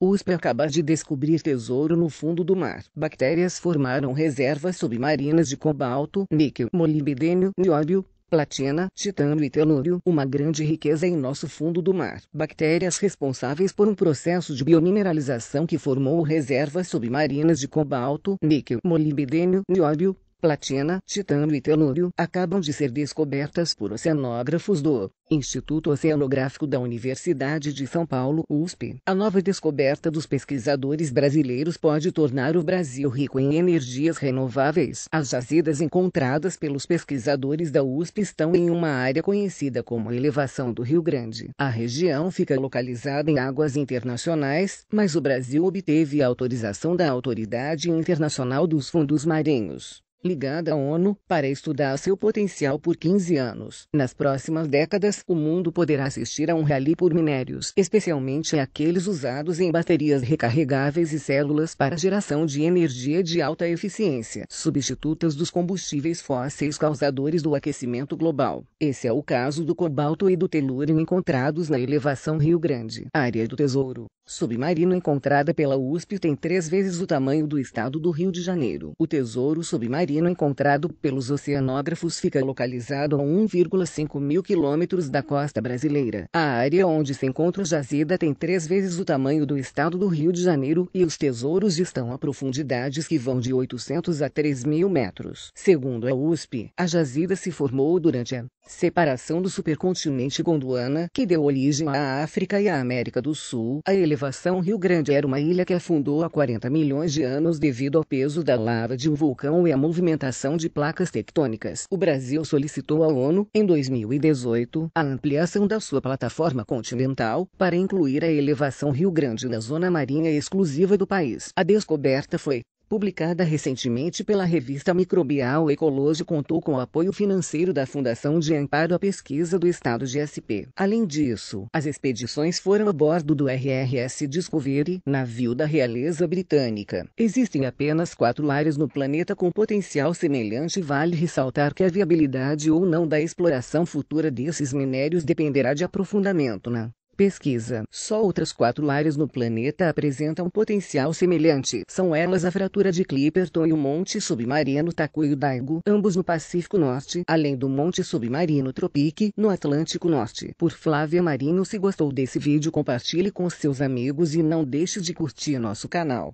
USP acaba de descobrir tesouro no fundo do mar. Bactérias formaram reservas submarinas de cobalto, níquel, molibdênio, nióbio, platina, titânio e telúrio, uma grande riqueza em nosso fundo do mar. Bactérias responsáveis por um processo de biomineralização que formou reservas submarinas de cobalto, níquel, molibdênio, nióbio, platina, titânio e telúrio acabam de ser descobertas por oceanógrafos do Instituto Oceanográfico da Universidade de São Paulo, USP. A nova descoberta dos pesquisadores brasileiros pode tornar o Brasil rico em energias renováveis. As jazidas encontradas pelos pesquisadores da USP estão em uma área conhecida como elevação do Rio Grande. A região fica localizada em águas internacionais, mas o Brasil obteve a autorização da Autoridade Internacional dos Fundos Marinhos ligada à ONU, para estudar seu potencial por 15 anos. Nas próximas décadas, o mundo poderá assistir a um rally por minérios, especialmente aqueles usados em baterias recarregáveis e células para geração de energia de alta eficiência, substitutas dos combustíveis fósseis causadores do aquecimento global. Esse é o caso do cobalto e do telúrio encontrados na elevação Rio Grande, área do Tesouro submarino encontrada pela USP tem três vezes o tamanho do estado do Rio de Janeiro. O tesouro submarino submarino encontrado pelos oceanógrafos fica localizado a 1,5 mil quilômetros da costa brasileira. A área onde se encontra o jazida tem três vezes o tamanho do estado do Rio de Janeiro e os tesouros estão a profundidades que vão de 800 a 3 mil metros. Segundo a USP, a jazida se formou durante a separação do supercontinente gondwana, que deu origem à África e à América do Sul. A elevação Rio Grande era uma ilha que afundou há 40 milhões de anos devido ao peso da lava de um vulcão e a movimentação de placas tectônicas. O Brasil solicitou à ONU, em 2018, a ampliação da sua plataforma continental para incluir a elevação Rio Grande na zona marinha exclusiva do país. A descoberta foi, publicada recentemente pela revista Microbial Ecológico, contou com o apoio financeiro da Fundação de Amparo à Pesquisa do Estado de SP. Além disso, as expedições foram a bordo do RRS Discovery, navio da realeza britânica. Existem apenas quatro áreas no planeta com potencial semelhante. Vale ressaltar que a viabilidade ou não da exploração futura desses minérios dependerá de aprofundamento na né? Pesquisa. Só outras quatro áreas no planeta apresentam potencial semelhante. São elas a fratura de Clipperton e o Monte Submarino Daigo, ambos no Pacífico Norte, além do Monte Submarino Tropique, no Atlântico Norte. Por Flávia Marinho se gostou desse vídeo compartilhe com seus amigos e não deixe de curtir nosso canal.